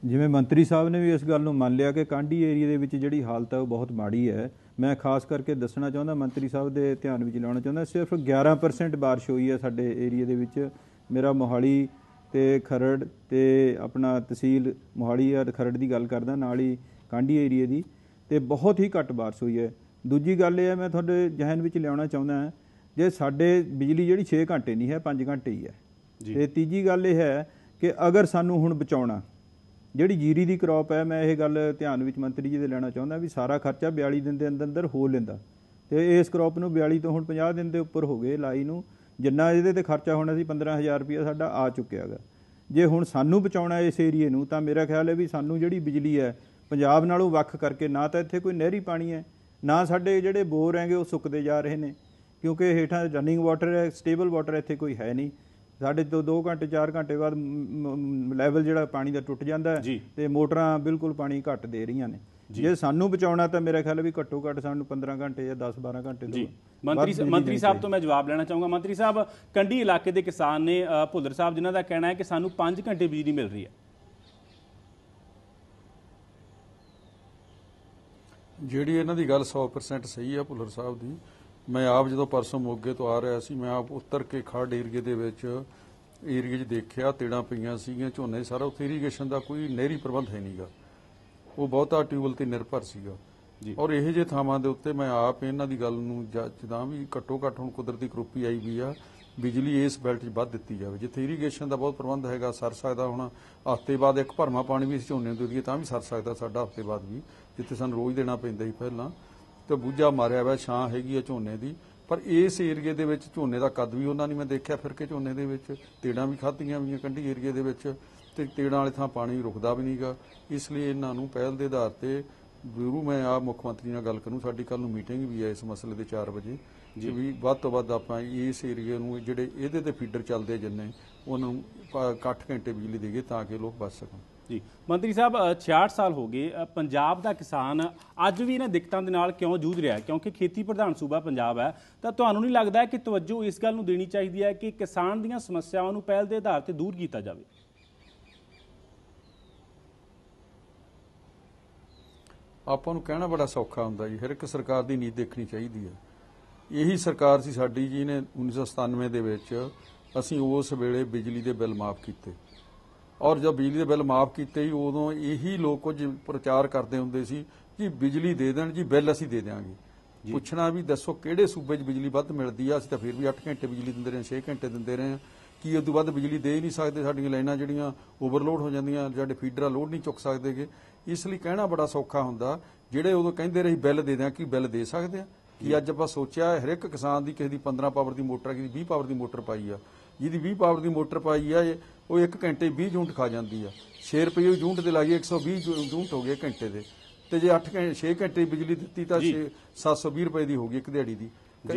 ਜਿਵੇਂ ਮੰਤਰੀ ਸਾਹਿਬ ਨੇ ਵੀ ਇਸ ਗੱਲ ਨੂੰ ਮੰਨ ਲਿਆ ਕਿ ਕਾਂਢੀ ਏਰੀਆ ਦੇ ਵਿੱਚ ਜਿਹੜੀ ਹਾਲਤ ਹੈ ਉਹ ਬਹੁਤ ਮਾੜੀ ਹੈ ਮੈਂ ਖਾਸ ਕਰਕੇ ਦੱਸਣਾ ਚਾਹੁੰਦਾ ਮੰਤਰੀ ਸਾਹਿਬ ਦੇ ਧਿਆਨ ਵਿੱਚ ਲਿਆਉਣਾ ਚਾਹੁੰਦਾ ਸਿਰਫ 11% بارش ਹੋਈ ਹੈ ਸਾਡੇ ਏਰੀਆ ਦੇ ਵਿੱਚ ਮੇਰਾ ਮੋਹਾਲੀ ਤੇ ਖਰੜ ਤੇ ਆਪਣਾ ਤਹਿਸੀਲ ਮੋਹਾਲੀ ਔਰ ਖਰੜ ਦੀ ਗੱਲ ਕਰਦਾ ਨਾਲ ਹੀ ਕਾਂਢੀ ਏਰੀਆ ਦੀ ਤੇ ਬਹੁਤ ਹੀ ਘੱਟ بارش ਹੋਈ ਹੈ ਦੂਜੀ ਗੱਲ ਇਹ ਹੈ ਮੈਂ ਤੁਹਾਡੇ ਜਹਨ ਵਿੱਚ ਲਿਆਉਣਾ ਚਾਹੁੰਦਾ ਹਾਂ ਜੇ ਸਾਡੇ ਬਿਜਲੀ ਜਿਹੜੀ 6 ਘੰਟੇ ਨਹੀਂ ਹੈ 5 ਘੰਟੇ ਹੀ ਹੈ ਤੇ ਤੀਜੀ ਗੱਲ ਇਹ ਹੈ ਕਿ ਅਗਰ ਸਾਨੂੰ ਹੁਣ ਬਚਾਉਣਾ ਜਿਹੜੀ ਜੀਰੀ ਦੀ ਕ੍ਰੌਪ ਹੈ ਮੈਂ ਇਹ ਗੱਲ ਧਿਆਨ ਵਿੱਚ ਮੰਤਰੀ ਜੀ ਦੇ ਲੈਣਾ ਚਾਹੁੰਦਾ ਵੀ ਸਾਰਾ ਖਰਚਾ 42 ਦਿਨ ਦੇ ਅੰਦਰ ਅੰਦਰ ਹੋ ਲੈਂਦਾ ਤੇ ਇਸ ਕ੍ਰੌਪ ਨੂੰ 42 ਤੋਂ ਹੁਣ 50 ਦਿਨ ਦੇ ਉੱਪਰ ਹੋ ਗਏ ਲਾਈ ਨੂੰ ਜਿੰਨਾ ਇਹਦੇ ਤੇ ਖਰਚਾ ਹੋਣਾ ਸੀ 15000 ਰੁਪਏ ਸਾਡਾ ਆ ਚੁੱਕਿਆ ਹੈ ਜੇ ਹੁਣ ਸਾਨੂੰ ਬਚਾਉਣਾ ਇਸ ਏਰੀਏ ਨੂੰ ਤਾਂ ਮੇਰਾ ਖਿਆਲ ਹੈ ਵੀ ਸਾਨੂੰ ਜਿਹੜੀ ਬਿਜਲੀ ਹੈ ਪੰਜਾਬ ਨਾਲੋਂ ਵੱਖ ਕਰਕੇ ਨਾ ਤਾਂ ਇੱਥੇ ਕੋਈ ਨਹਿਰੀ ਪਾਣੀ ਹੈ ਨਾ ਸਾਡੇ ਜਿਹੜੇ ਬੋਰ ਹੈਗੇ ਉਹ ਸੁੱਕਦੇ ਜਾ ਰਹੇ ਨੇ ਕਿਉਂਕਿ ਹੇਠਾਂ ਰਨਿੰਗ ਵਾਟਰ ਹੈ ਸਟੇਬਲ ਵਾਟਰ ਇੱਥੇ ਕੋਈ ਹੈ ਨਹੀਂ ਸਾਡੇ ਤੋਂ 2 ਘੰਟੇ 4 ਘੰਟੇ ਬਾਅਦ ਲੈਵਲ ਜਿਹੜਾ ਪਾਣੀ ਦਾ ਟੁੱਟ ਜਾਂਦਾ ਤੇ ਮੋਟਰਾਂ ਬਿਲਕੁਲ ਪਾਣੀ ਘੱਟ ਦੇ ਰਹੀਆਂ ਨੇ ਜੇ ਸਾਨੂੰ ਬਚਾਉਣਾ ਤਾਂ ਮੇਰੇ ਖਿਆਲ ਵੀ ਘੱਟੋ ਘੱਟ ਸਾਨੂੰ 15 ਘੰਟੇ ਜਾਂ 10 12 ਘੰਟੇ ਦੋ ਮੰਤਰੀ ਮੰਤਰੀ ਸਾਹਿਬ ਤੋਂ ਮੈਂ ਜਵਾਬ ਲੈਣਾ ਚਾਹੂੰਗਾ ਮੰਤਰੀ ਸਾਹਿਬ ਕੰਢੀ ਇਲਾਕੇ ਦੇ ਕਿਸਾਨ ਨੇ ਭੁੱਲਰ ਸਾਹਿਬ ਜਿਨ੍ਹਾਂ ਦਾ ਕਹਿਣਾ ਹੈ ਕਿ ਸਾਨੂੰ 5 ਘੰਟੇ ਬਿਜਲੀ ਮਿਲ ਰਹੀ ਹੈ ਜਿਹੜੀ ਇਹਨਾਂ ਦੀ ਗੱਲ 100% ਸਹੀ ਹੈ ਭੁੱਲਰ ਸਾਹਿਬ ਦੀ ਮੈਂ ਆਪ ਜਦੋਂ ਪਰਸੋਂ ਮੋਗੇ ਤੋਂ ਆ ਰਿਹਾ ਸੀ ਮੈਂ ਆਪ ਉੱਤਰ ਕੇ ਖਾੜ ਢੀਰਗੇ ਦੇ ਵਿੱਚ ਏਰੀਏ 'ਚ ਦੇਖਿਆ ਤੇੜਾਂ ਪਈਆਂ ਸੀਗੀਆਂ ਝੋਨੇ ਸਾਰਾ ਉੱਥੇ ਇਰੀਗੇਸ਼ਨ ਦਾ ਕੋਈ ਨਹਿਰੀ ਪ੍ਰਬੰਧ ਹੈ ਨਹੀਂਗਾ ਉਹ ਬਹੁਤਾ ਟਿਊਬਲ ਤੇ ਨਿਰਭਰ ਸੀਗਾ ਜੀ ਔਰ ਇਹ ਜੇ ਥਾਵਾਂ ਦੇ ਉੱਤੇ ਮੈਂ ਆਪ ਇਹਨਾਂ ਦੀ ਗੱਲ ਨੂੰ ਜਦਾਂ ਵੀ ਘੱਟੋ ਘੱਟ ਹੁਣ ਕੁਦਰਤੀ ਕਰੋਪੀ ਆਈ ਵੀ ਆ ਬਿਜਲੀ ਇਸ ਬੈਲਟ 'ਚ ਵੱਧ ਦਿੱਤੀ ਜਾਵੇ ਜਿੱਥੇ ਇਰੀਗੇਸ਼ਨ ਦਾ ਬਹੁਤ ਪ੍ਰਬੰਧ ਹੈਗਾ ਸਰ ਸਕਦਾ ਹੁਣ ਹਫ਼ਤੇ ਬਾਅਦ ਇੱਕ ਭਰਮਾ ਪਾਣੀ ਵੀ ਝੋਨੇ ਦੇ ਦਈਏ ਤਾਂ ਵੀ ਸਰ ਸਕਦਾ ਸਾਡਾ ਹਫ਼ਤੇ ਬਾਅਦ ਵੀ ਜਿੱਥੇ ਸਾਨੂੰ ਰੋਜ਼ ਦੇਣਾ ਪੈਂਦਾ ਸੀ ਪਹਿਲਾਂ ਤੇ ਬੂਝਾ ਮਾਰਿਆ ਹੋਇਆ ਛਾਂ ਹੈਗੀ ਆ ਝੋਨੇ ਦੀ ਪਰ ਇਸ ਏਰੀਏ ਦੇ ਵਿੱਚ ਝੋਨੇ ਦਾ ਕੱਦ ਵੀ ਉਹਨਾਂ ਨੇ ਮੈਂ ਦੇਖਿਆ ਫਿਰ ਕੇ ਝੋਨੇ ਦੇ ਵਿੱਚ ਤੇੜਾਂ ਵੀ ਖਾਧੀਆਂ ਵੀਆਂ ਕੰਢੀ ਏਰੀਏ ਦੇ ਵਿੱਚ ਤੇ ਤੇੜਾਂ ਵਾਲੇ ਥਾਂ ਪਾਣੀ ਰੁਕਦਾ ਵੀ ਨਹੀਂਗਾ ਇਸ ਲਈ ਇਹਨਾਂ ਨੂੰ ਪਹਿਲ ਦੇ ਆਧਾਰ ਤੇ ਜ਼ਰੂਰ ਮੈਂ ਆ ਮੁੱਖ ਮੰਤਰੀ ਨਾਲ ਗੱਲ ਕਰੂੰ ਸਾਡੀ ਕੱਲ ਨੂੰ ਮੀਟਿੰਗ ਵੀ ਹੈ ਇਸ ਮਸਲੇ ਦੇ 4 ਵਜੇ ਜੀ ਵੀ ਵੱਧ ਤੋਂ ਵੱਧ ਆਪਾਂ ਇਸ ਏਰੀਏ ਨੂੰ ਜਿਹੜੇ ਇਹਦੇ ਤੇ ਫੀਡਰ ਚੱਲਦੇ ਜਿੰਨੇ ਉਹਨਾਂ ਨੂੰ ਘੰਟੇ ਬਿਜਲੀ ਦੇਗੇ ਤਾਂ ਕਿ ਲੋਕ ਬਚ ਸਕਣ ਜੀ ਮੰਤਰੀ ਸਾਹਿਬ 66 ਸਾਲ ਹੋ ਗਏ ਪੰਜਾਬ ਦਾ ਕਿਸਾਨ ਅੱਜ ਵੀ ਇਹਨਾਂ ਦਿੱਕਤਾਂ ਦੇ ਨਾਲ ਕਿਉਂ ਜੂਝ ਰਿਹਾ ਕਿਉਂਕਿ ਖੇਤੀ ਪ੍ਰਧਾਨ ਸੂਬਾ ਪੰਜਾਬ ਹੈ ਤਾਂ ਤੁਹਾਨੂੰ ਨਹੀਂ ਲੱਗਦਾ ਕਿ ਤਵੱਜੋ ਇਸ ਗੱਲ ਨੂੰ ਦੇਣੀ ਚਾਹੀਦੀ ਹੈ ਕਿ ਕਿਸਾਨ ਦੀਆਂ ਸਮੱਸਿਆਵਾਂ ਨੂੰ ਪਹਿਲ ਦੇ ਆਧਾਰ ਤੇ ਦੂਰ ਕੀਤਾ ਜਾਵੇ ਆਪਾਂ ਨੂੰ ਕਹਿਣਾ ਬੜਾ ਸੌਖਾ ਹੁੰਦਾ ਜੀ ਹਰ ਇੱਕ ਸਰਕਾਰ ਦੀ ਨੀਤ ਦੇਖਣੀ ਚਾਹੀਦੀ ਹੈ ਇਹੀ ਸਰਕਾਰ ਸੀ ਸਾਡੀ ਜੀ ਨੇ 1997 ਦੇ ਵਿੱਚ ਅਸੀਂ ਉਸ ਵੇਲੇ ਬਿਜਲੀ ਦੇ ਬਿੱਲ ਮਾਫ ਕੀਤੇ ਔਰ ਜਦ ਬਿਜਲੀ ਦੇ ਬਿੱਲ ਮਾਫ ਕੀਤੇ ਹੀ ਉਦੋਂ ਇਹੀ ਲੋਕ ਕੁਝ ਪ੍ਰਚਾਰ ਕਰਦੇ ਹੁੰਦੇ ਸੀ ਕਿ ਬਿਜਲੀ ਦੇ ਦੇਣ ਜੀ ਬਿੱਲ ਅਸੀਂ ਦੇ ਦਿਆਂਗੇ ਪੁੱਛਣਾ ਵੀ ਦੱਸੋ ਕਿਹੜੇ ਸੂਬੇ 'ਚ ਬਿਜਲੀ ਵੱਧ ਮਿਲਦੀ ਆ ਅਸੀਂ ਤਾਂ ਫਿਰ ਵੀ 8 ਘੰਟੇ ਬਿਜਲੀ ਦਿੰਦੇ ਰਹੇ 6 ਘੰਟੇ ਦਿੰਦੇ ਰਹੇ ਕੀ ਉਸ ਤੋਂ ਵੱਧ ਬਿਜਲੀ ਦੇ ਹੀ ਨਹੀਂ ਸਕਦੇ ਸਾਡੀਆਂ ਲਾਈਨਾਂ ਜਿਹੜੀਆਂ ਓਵਰਲੋਡ ਹੋ ਜਾਂਦੀਆਂ ਸਾਡੇ ਫੀਡਰਾਂ ਲੋਡ ਨਹੀਂ ਚੁੱਕ ਸਕਦੇਗੇ ਇਸ ਲਈ ਕਹਿਣਾ ਬੜਾ ਸੌਖਾ ਹੁੰਦਾ ਜਿਹੜੇ ਉਦੋਂ ਕਹਿੰਦੇ ਰਹੀ ਬਿੱਲ ਦੇ ਦਿਆਂ ਕੀ ਬਿੱਲ ਦੇ ਸਕਦੇ ਆ ਕਿ ਅੱਜ ਆਪਾਂ ਸੋਚਿਆ ਹਰ ਇੱਕ ਕਿਸਾਨ ਦੀ ਕਿਸੇ ਦੀ 15 ਪਾਵਰ ਦੀ ਮੋਟਰ ਕਿਸੇ ਦੀ 20 ਪਾਵਰ ਦੀ ਮੋਟਰ ਪਾਈ ਆ ਜਿਹਦੀ 20 ਪਾਵਰ ਦੀ ਮੋਟਰ ਪਾਈ ਆ ਉਹ 1 ਘੰਟੇ 20 ਯੂਨਿਟ ਖਾ ਜਾਂਦੀ ਆ 6 ਰੁਪਏ ਯੂਨਿਟ ਦੇ ਲਾਈਏ 120 ਯੂਨਿਟ ਹੋ ਗਏ ਘੰਟੇ ਦੇ ਤੇ ਜੇ 8 ਘੰਟੇ 6 ਘੰਟੇ ਬਿਜਲੀ ਦਿੱਤੀ ਤਾਂ 720 ਰੁਪਏ ਦੀ ਹੋ ਗਈ ਇੱਕ ਦਿਹਾੜੀ ਦੀ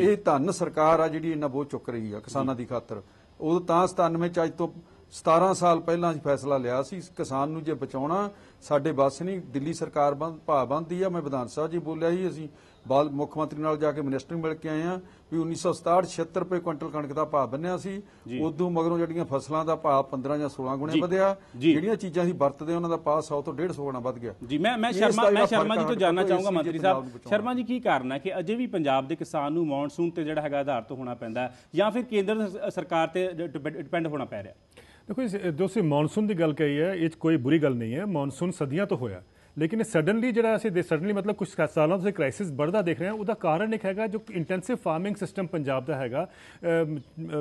ਇਹ ਧੰਨ ਸਰਕਾਰ ਆ ਜਿਹੜੀ ਇਹਨਾਂ ਬਹੁਤ ਚੁੱਕ ਰਹੀ ਆ ਕਿਸਾਨਾਂ ਦੀ ਖਾਤਰ ਉਹ ਤਾਂ 97 ਚ ਅੱਜ ਤੋਂ 17 ਸਾਲ ਪਹਿਲਾਂ ਹੀ ਫੈਸਲਾ ਲਿਆ ਸੀ ਕਿਸਾਨ ਨੂੰ ਜੇ ਬਚਾਉਣਾ ਸਾਡੇ ਬਸ ਨਹੀਂ ਦਿੱਲੀ ਸਰਕਾਰ ਭਾ ਬੰਦੀ ਆ ਮੈਂ ਵਿਧਾਨ ਸਭਾ ਜੀ ਬੋਲਿਆ ਸੀ ਅਸੀਂ ਬਾਲ ਮੁੱਖ ਮੰਤਰੀ ਨਾਲ ਜਾ ਕੇ ਮਿਨਿਸਟਰ ਮਿਲ ਕੇ ਆਏ ਆ ਵੀ 1967 76 ਰੁਪਏ ਕੁਇੰਟਲ ਕਣਕ ਦਾ ਭਾਅ ਬੰਨਿਆ ਸੀ ਉਦੋਂ ਮਗਰੋਂ ਜਿਹੜੀਆਂ ਫਸਲਾਂ ਦਾ ਭਾਅ 15 ਜਾਂ 16 ਗੁਣੇ ਵਧਿਆ ਜਿਹੜੀਆਂ ਚੀਜ਼ਾਂ ਅਸੀਂ ਵਰਤਦੇ ਉਹਨਾਂ ਦਾ ਭਾਅ 100 ਤੋਂ 150 ਗੁਣਾ ਵਧ ਗਿਆ ਜੀ ਮੈਂ ਮੈਂ ਸ਼ਰਮਾ ਮੈਂ ਸ਼ਰਮਾ ਜੀ ਤੋਂ ਜਾਨਣਾ ਚਾਹੂੰਗਾ ਮੰਤਰੀ ਸਾਹਿਬ ਸ਼ਰਮਾ ਜੀ ਕੀ ਕਾਰਨ ਹੈ ਕਿ ਅਜੇ ਵੀ ਪੰਜਾਬ ਦੇ ਕਿਸਾਨ ਨੂੰ ਮੌਨਸੂਨ ਤੇ ਜਿਹੜਾ ਹੈਗਾ ਆਧਾਰਤ ਹੋਣਾ ਪੈਂਦਾ ਜਾਂ ਫਿਰ ਕੇਂਦਰ ਸਰਕਾਰ ਤੇ ਡਿਪੈਂਡ ਹੋਣਾ ਪੈ ਰਿਹਾ ਦੇਖੋ ਦੋਸਤੋ ਮੌਨਸੂਨ ਦੀ ਗੱਲ ਕਹੀ ਹੈ ਇਹ ਕੋਈ ਬੁਰੀ ਗੱਲ ਨਹੀਂ ਹੈ ਮੌਨਸੂਨ ਸਦੀਆਂ ਤੋਂ ਹੋਇਆ ਲੇਕਿਨ ਸਡਨਲੀ ਜਿਹੜਾ ਅਸੀਂ ਦੇ ਸਡਨਲੀ ਮਤਲਬ ਕੁਝ ਸਾਲਾਂ ਤੋਂ ਕ੍ਰਾਈਸਿਸ ਵੱਧਦਾ ਦੇਖ ਰਹੇ ਹਾਂ ਉਹਦਾ ਕਾਰਨ ਇੱਕ ਹੈਗਾ ਜੋ ਇੰਟੈਂਸਿਵ ਫਾਰਮਿੰਗ ਸਿਸਟਮ ਪੰਜਾਬ ਦਾ ਹੈਗਾ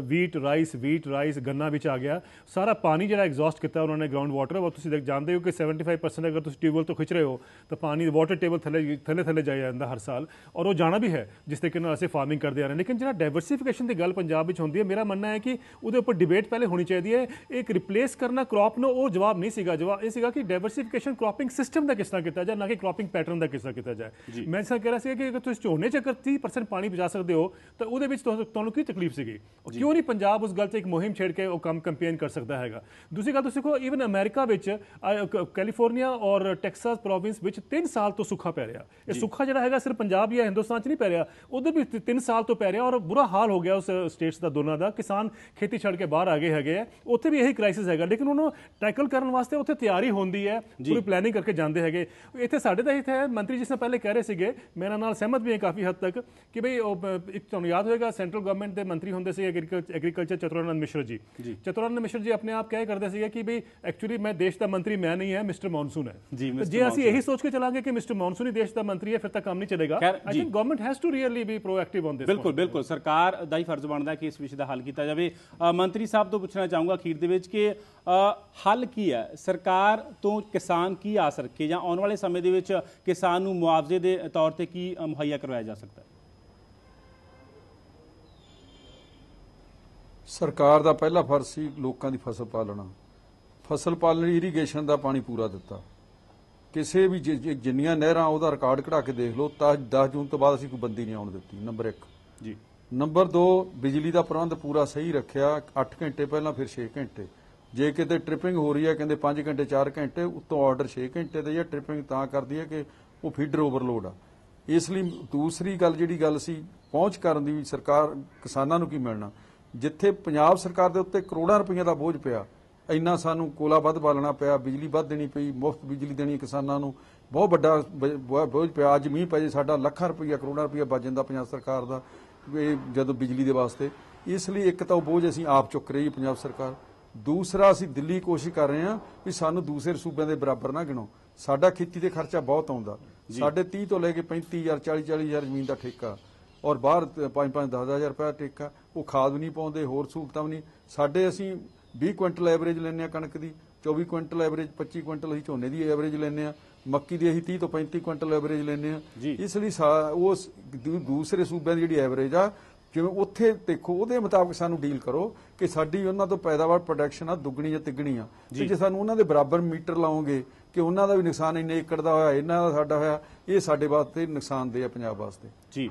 ਵੀਟ ਰਾਈਸ ਵੀਟ ਰਾਈਸ ਗੰਨਾ ਵਿੱਚ ਆ ਗਿਆ ਸਾਰਾ ਪਾਣੀ ਜਿਹੜਾ ਐਗਜ਼ੌਸਟ ਕੀਤਾ ਉਹਨਾਂ ਨੇ ਗਰਾਊਂਡ ਵਾਟਰ ਉਹ ਤੁਸੀਂ ਜਾਣਦੇ ਹੋ ਕਿ 75% ਅਗਰ ਤੁਸੀਂ ਟਿਊਬਲ ਤੋਂ ਖਿੱਚ ਰਹੇ ਹੋ ਤਾਂ ਪਾਣੀ ਵਾਟਰ ਟੇਬਲ ਥੱਲੇ ਥੱਲੇ ਥੱਲੇ ਜਾਇਆ ਜਾਂਦਾ ਹਰ ਸਾਲ ਔਰ ਉਹ ਜਾਣਾ ਵੀ ਹੈ ਜਿਸ ਤਰੀਕੇ ਨਾਲ ਅਸੀਂ ਫਾਰਮਿੰਗ ਕਰਦੇ ਆ ਰਹੇ ਲੇਕਿਨ ਜਿਹੜਾ ਡਾਈਵਰਸਿਫਿਕੇਸ਼ਨ ਦੀ ਗੱਲ ਪੰਜਾਬ ਵਿੱਚ ਹੁੰਦੀ ਹੈ ਮੇਰਾ ਮੰਨਣਾ ਹੈ ਕਿ ਉਹਦੇ ਉੱਪਰ ਡਿਬੇਟ ਪਹਿਲੇ ਹੋਣੀ ਚਾਹੀਦੀ ਹੈ ਇੱਕ ਰਿਪਲੇਸ ਕਰਨਾ ਕ੍ਰੌਪ ਨੂੰ ਉਹ ਜਵਾਬ ਨਹੀਂ ਸੀਗਾ ਜਵਾਬ ਇਹ ਸੀਗਾ ਕਿ ਡਾਈਵਰਸਿਫਿਕੇਸ਼ਨ ਕ੍ਰੌਪਿੰਗ ਸਿਸਟਮ ਦਾ ਕਿਸ ਤਰ੍ਹਾਂ ਕੀਤਾ ਜਾਏ ਨਾ ਕਿ ਕ੍ਰੋਪਿੰਗ ਪੈਟਰਨ ਦਾ ਕਿਸ ਤਰ੍ਹਾਂ ਕੀਤਾ ਜਾਏ ਮੈਂ ਸਾ ਕਹਿ ਰਿਹਾ ਸੀ ਕਿ ਅਗਰ ਤੁਸੀਂ ਝੋਨੇ ਚ 30% ਪਾਣੀ ਬਚਾ ਸਕਦੇ ਹੋ ਤਾਂ ਉਹਦੇ ਵਿੱਚ ਤੁਹਾਨੂੰ ਕੀ ਤਕਲੀਫ ਸੀਗੀ ਕਿਉਂ ਨਹੀਂ ਪੰਜਾਬ ਉਸ ਗੱਲ ਤੇ ਇੱਕ ਮੁਹਿੰਮ ਛੇੜ ਕੇ ਉਹ ਕੰਮ ਕੰਪੇਨ ਕਰ ਸਕਦਾ ਹੈਗਾ ਦੂਸਰੀ ਗੱਲ ਤੁਸੀਂ ਕੋ ਇਵਨ ਅਮਰੀਕਾ ਵਿੱਚ ਕੈਲੀਫੋਰਨੀਆ ਔਰ ਟੈਕਸਾਸ ਪ੍ਰੋਵਿੰਸ ਵਿੱਚ 3 ਸਾਲ ਤੋਂ ਸੁੱਖਾ ਪੈ ਰਿਹਾ ਇਹ ਸੁੱਖਾ ਜਿਹੜਾ ਹੈਗਾ ਸਿਰਫ ਪੰਜਾਬ ਜਾਂ ਹਿੰਦੁਸਤਾਨ 'ਚ ਨਹੀਂ ਪੈ ਰਿਹਾ ਉਧਰ ਵੀ 3 ਸਾਲ ਤੋਂ ਪੈ ਰਿਹਾ ਔਰ ਬੁਰਾ ਹਾਲ ਹੋ ਗਿਆ ਉਸ ਸਟੇਟਸ ਦਾ ਦੋਨਾਂ ਦਾ ਕਿਸਾਨ ਖੇਤੀ ਛੱਡ ਕੇ ਬਾਹਰ ਆ ਗਏ ਹੈਗੇ ਉੱਥੇ ਵੀ ਇਹੀ ਕ੍ਰਾਈਸਿਸ ਹੈਗਾ ਲੇਕਿਨ ਉਹਨੂੰ ਟੈਕਲ ਕਰਨ ਵਾਸਤੇ ਉੱਥੇ ਤਿਆਰੀ ਹੁੰਦੀ ਹੈ ਪੂਰੀ ਪਲੈਨਿੰਗ ਕਰਕੇ ਜਾਂਦੇ ਹੈਗੇ ਸੀਗੇ ਇੱਥੇ ਸਾਡੇ ਤਾਂ ਇੱਥੇ ਮੰਤਰੀ ਜੀ ਨੇ ਪਹਿਲੇ ਕਹਿ ਰਹੇ ਸੀਗੇ ਮੇਰੇ ਨਾਲ ਸਹਿਮਤ ਵੀ ਹੈ ਕਾਫੀ ਹੱਦ ਤੱਕ ਕਿ ਭਈ ਇੱਕ ਤੁਹਾਨੂੰ ਯਾਦ ਹੋਏਗਾ ਸੈਂਟਰਲ ਗਵਰਨਮੈਂਟ ਦੇ ਮੰਤਰੀ ਹੁੰਦੇ ਸੀ ਐਗਰੀਕਲਚਰ ਚਤੁਰਾਨੰਦ ਮਿਸ਼ਰ ਜੀ ਚਤੁਰਾਨੰਦ ਮਿਸ਼ਰ ਜੀ ਆਪਣੇ ਆਪ ਕਹਿ ਕਰਦੇ ਸੀਗੇ ਕਿ ਭਈ ਐਕਚੁਅਲੀ ਮੈਂ ਦੇਸ਼ ਦਾ ਮੰਤਰੀ ਮੈਂ ਨਹੀਂ ਹੈ ਮਿਸਟਰ ਮੌਨਸੂਨ ਹੈ ਜੇ ਅਸੀਂ ਇਹੀ ਸੋਚ ਕੇ ਚਲਾਂਗੇ ਕਿ ਮਿਸਟਰ ਮੌਨਸੂਨ ਹੀ ਦੇਸ਼ ਦਾ ਮੰਤਰੀ ਹੈ ਫਿਰ ਤਾਂ ਕੰਮ ਨਹੀਂ ਚੱਲੇਗਾ I think government has to really be proactive on this ਬਿਲਕੁਲ ਬਿਲਕੁਲ ਸਰਕਾਰ ਦਾ ਹੀ ਫਰਜ਼ ਬਣਦਾ ਕਿ ਇਸ ਵਿਸ਼ੇ ਦਾ ਹੱਲ ਕੀਤਾ ਜਾਵੇ ਮੰਤਰੀ ਸਾਹਿਬ ਤੋਂ ਪੁੱਛਣਾ ਚਾਹੂੰਗਾ ਅਖੀਰ ਦੇ ਵਿੱਚ ਕਿ ਹੱਲ ਕੀ ਹੈ ਸਰਕਾਰ ਤੋਂ ਕਿਸਾਨ ਕੀ ਆਸ ਰੱਖੇ ਜਾਂ ਆਉਣ ਵਾਲੇ ਸਮੇਂ ਦੇ ਵਿੱਚ ਕਿਸਾਨ ਨੂੰ ਮੁਆਵਜ਼ੇ ਦੇ ਤੌਰ ਤੇ ਕੀ ਮੁਹੱਈਆ ਕਰਵਾਇਆ ਜਾ ਸਕਦਾ ਹੈ ਸਰਕਾਰ ਦਾ ਪਹਿਲਾ ਫਰਜ਼ ਸੀ ਲੋਕਾਂ ਦੀ ਫਸਲ ਪਾਲਣਾ ਫਸਲ ਪਾਲਣ ਇਰੀਗੇਸ਼ਨ ਦਾ ਪਾਣੀ ਪੂਰਾ ਦਿੱਤਾ ਕਿਸੇ ਵੀ ਜਿੰਨੀਆਂ ਨਹਿਰਾਂ ਉਹਦਾ ਰਿਕਾਰਡ ਕਢਾ ਕੇ ਦੇਖ ਲਓ ਤਾਂ 10 ਜੂਨ ਤੋਂ ਬਾਅਦ ਅਸੀਂ ਕੋਈ ਬੰਦੀ ਨਹੀਂ ਆਉਣ ਦਿੱਤੀ ਨੰਬਰ 1 ਜੀ ਨੰਬਰ 2 ਬਿਜਲੀ ਦਾ ਪ੍ਰਬੰਧ ਪੂਰਾ ਸਹੀ ਰੱਖਿਆ 8 ਘੰਟੇ ਪਹਿਲਾਂ ਫਿਰ 6 ਘੰਟੇ ਜੇ ਕਿਤੇ ਟ੍ਰਿਪਿੰਗ ਹੋ ਰਹੀ ਹੈ ਕਹਿੰਦੇ 5 ਘੰਟੇ 4 ਘੰਟੇ ਉਤੋਂ ਆਰਡਰ 6 ਘੰਟੇ ਦਾ ਜਾਂ ਟ੍ਰਿਪਿੰਗ ਤਾਂ ਕਰਦੀ ਹੈ ਕਿ ਉਹ ਫੀਡਰ ਓਵਰਲੋਡ ਆ ਇਸ ਲਈ ਦੂਸਰੀ ਗੱਲ ਜਿਹੜੀ ਗੱਲ ਸੀ ਪਹੁੰਚ ਕਰਨ ਦੀ ਸਰਕਾਰ ਕਿਸਾਨਾਂ ਨੂੰ ਕੀ ਮਿਲਣਾ ਜਿੱਥੇ ਪੰਜਾਬ ਸਰਕਾਰ ਦੇ ਉੱਤੇ ਕਰੋੜਾਂ ਰੁਪਈਆ ਦਾ ਬੋਝ ਪਿਆ ਇੰਨਾ ਸਾਨੂੰ ਕੋਲਾ ਵੱਧ ਬਾਲਣਾ ਪਿਆ ਬਿਜਲੀ ਵੱਧ ਦੇਣੀ ਪਈ ਮੁਫਤ ਬਿਜਲੀ ਦੇਣੀ ਕਿਸਾਨਾਂ ਨੂੰ ਬਹੁਤ ਵੱਡਾ ਬੋਝ ਪਿਆ ਅੱਜ ਮੀਂਹ ਪਏ ਸਾਡਾ ਲੱਖਾਂ ਰੁਪਈਆ ਕਰੋੜਾਂ ਰੁਪਈਆ ਬਚ ਜਾਂਦਾ ਪੰਜਾਬ ਸਰਕਾਰ ਦਾ ਇਹ ਜਦੋਂ ਬਿਜਲੀ ਦੇ ਵਾਸਤੇ ਇਸ ਲਈ ਇੱਕ ਤਾਂ ਉਹ ਬੋਝ ਅਸੀਂ ਆਪ ਚੁੱਕ ਰਹੀ ਪੰਜਾਬ ਸਰਕਾਰ ਦੂਸਰਾ ਅਸੀਂ ਦਿੱਲੀ ਕੋਸ਼ਿਸ਼ ਕਰ ਰਹੇ ਹਾਂ ਵੀ ਸਾਨੂੰ ਦੂਸਰੇ ਸੂਬਿਆਂ ਦੇ ਬਰਾਬਰ ਨਾ ਗਿਣੋ ਸਾਡਾ ਖੇਤੀ ਤੇ ਖਰਚਾ ਬਹੁਤ ਆਉਂਦਾ ਸਾਡੇ 30 ਤੋਂ ਲੈ ਕੇ 35000 40000 ਜ਼ਮੀਨ ਦਾ ਠੇਕਾ ਔਰ ਬਾਹਰ 5-5 10000 ਰੁਪਏ ਠੇਕਾ ਉਹ ਖਾਦ ਵੀ ਨਹੀਂ ਪਾਉਂਦੇ ਹੋਰ ਸਹੂਲਤਾਂ ਵੀ ਨਹੀਂ ਸਾਡੇ ਅਸੀਂ 20 ਕੁਇੰਟਲ ਐਵਰੇਜ ਲੈਨੇ ਆ ਕਣਕ ਦੀ 24 ਕੁਇੰਟਲ ਐਵਰੇਜ 25 ਕੁਇੰਟਲ ਅਸੀਂ ਝੋਨੇ ਦੀ ਐਵਰੇਜ ਲੈਨੇ ਆ ਮੱਕੀ ਦੀ ਅਸੀਂ 30 ਤੋਂ 35 ਕੁਇੰਟਲ ਐਵਰੇਜ ਲੈਨੇ ਆ ਇਸ ਲਈ ਉਸ ਦੂਸਰੇ ਸੂਬਿਆਂ ਦੀ ਜਿਹੜੀ ਐਵਰੇਜ ਆ ਜਿਵੇਂ ਉੱਥੇ ਦੇਖੋ ਉਹਦੇ ਮੁਤਾਬਕ ਸਾਨੂੰ ਡੀਲ ਕਰੋ ਕਿ ਸਾਡੀ ਉਹਨਾਂ ਤੋਂ ਪੈਦਾਵਾਰ ਪ੍ਰੋਡਕਸ਼ਨ ਆ ਦੁੱਗਣੀ ਜਾਂ ਤਿਗਣੀ ਆ ਤੇ ਜੇ ਸਾਨੂੰ ਉਹਨਾਂ ਦੇ ਬਰਾਬਰ ਮੀਟਰ ਲਾਉਂਗੇ ਕਿ ਉਹਨਾਂ ਦਾ ਵੀ ਨੁਕਸਾਨ ਇੰਨੇ ਏਕੜ ਦਾ ਹੋਇਆ ਇਹਨਾਂ ਦਾ ਸਾਡਾ ਹੋਇਆ ਇਹ ਸਾਡੇ ਵਾਸਤੇ ਨੁਕਸਾਨ ਦੇ ਆ ਪੰਜਾਬ ਵਾਸਤੇ ਜੀ